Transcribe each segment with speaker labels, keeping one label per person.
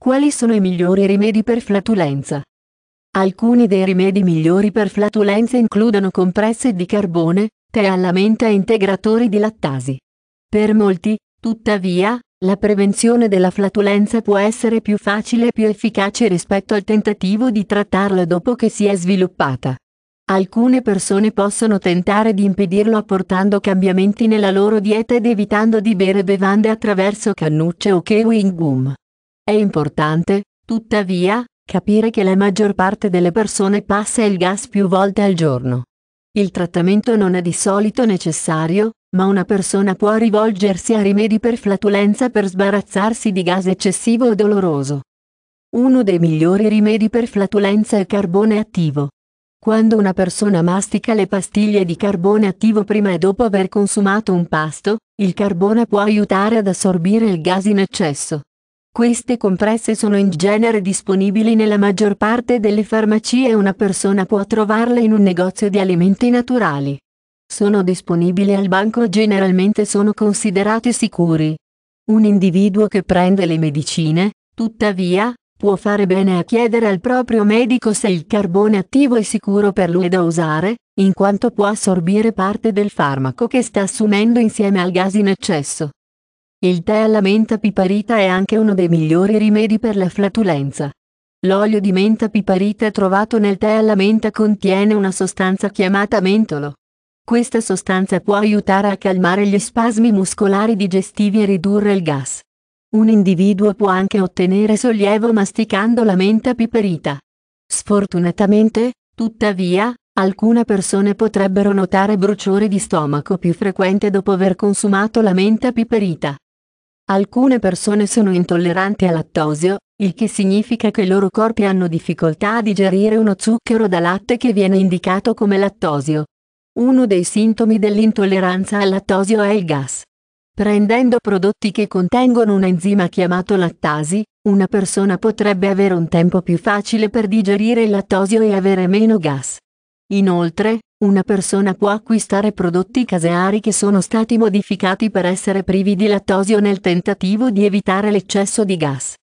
Speaker 1: Quali sono i migliori rimedi per flatulenza? Alcuni dei rimedi migliori per flatulenza includono compresse di carbone, tè alla menta e integratori di lattasi. Per molti, tuttavia, la prevenzione della flatulenza può essere più facile e più efficace rispetto al tentativo di trattarla dopo che si è sviluppata. Alcune persone possono tentare di impedirlo apportando cambiamenti nella loro dieta ed evitando di bere bevande attraverso cannucce o chewing gum. È importante, tuttavia, capire che la maggior parte delle persone passa il gas più volte al giorno. Il trattamento non è di solito necessario, ma una persona può rivolgersi a rimedi per flatulenza per sbarazzarsi di gas eccessivo o doloroso. Uno dei migliori rimedi per flatulenza è carbone attivo. Quando una persona mastica le pastiglie di carbone attivo prima e dopo aver consumato un pasto, il carbone può aiutare ad assorbire il gas in eccesso. Queste compresse sono in genere disponibili nella maggior parte delle farmacie e una persona può trovarle in un negozio di alimenti naturali. Sono disponibili al banco e generalmente sono considerati sicuri. Un individuo che prende le medicine, tuttavia, può fare bene a chiedere al proprio medico se il carbone attivo è sicuro per lui da usare, in quanto può assorbire parte del farmaco che sta assumendo insieme al gas in eccesso. Il tè alla menta piparita è anche uno dei migliori rimedi per la flatulenza. L'olio di menta piparita trovato nel tè alla menta contiene una sostanza chiamata mentolo. Questa sostanza può aiutare a calmare gli spasmi muscolari digestivi e ridurre il gas. Un individuo può anche ottenere sollievo masticando la menta piperita. Sfortunatamente, tuttavia, alcune persone potrebbero notare bruciore di stomaco più frequente dopo aver consumato la menta piperita. Alcune persone sono intolleranti al lattosio, il che significa che i loro corpi hanno difficoltà a digerire uno zucchero da latte che viene indicato come lattosio. Uno dei sintomi dell'intolleranza al lattosio è il gas. Prendendo prodotti che contengono un enzima chiamato lattasi, una persona potrebbe avere un tempo più facile per digerire il lattosio e avere meno gas. Inoltre, una persona può acquistare prodotti caseari che sono stati modificati per essere privi di lattosio nel tentativo di evitare l'eccesso di gas.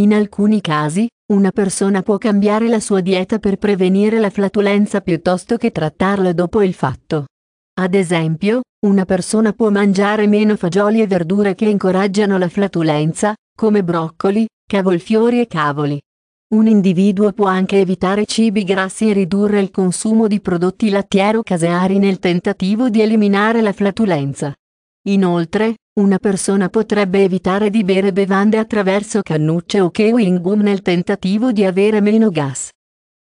Speaker 1: In alcuni casi, una persona può cambiare la sua dieta per prevenire la flatulenza piuttosto che trattarla dopo il fatto. Ad esempio, una persona può mangiare meno fagioli e verdure che incoraggiano la flatulenza, come broccoli, cavolfiori e cavoli. Un individuo può anche evitare cibi grassi e ridurre il consumo di prodotti lattiero-caseari nel tentativo di eliminare la flatulenza. Inoltre, una persona potrebbe evitare di bere bevande attraverso cannucce o chewing gum nel tentativo di avere meno gas.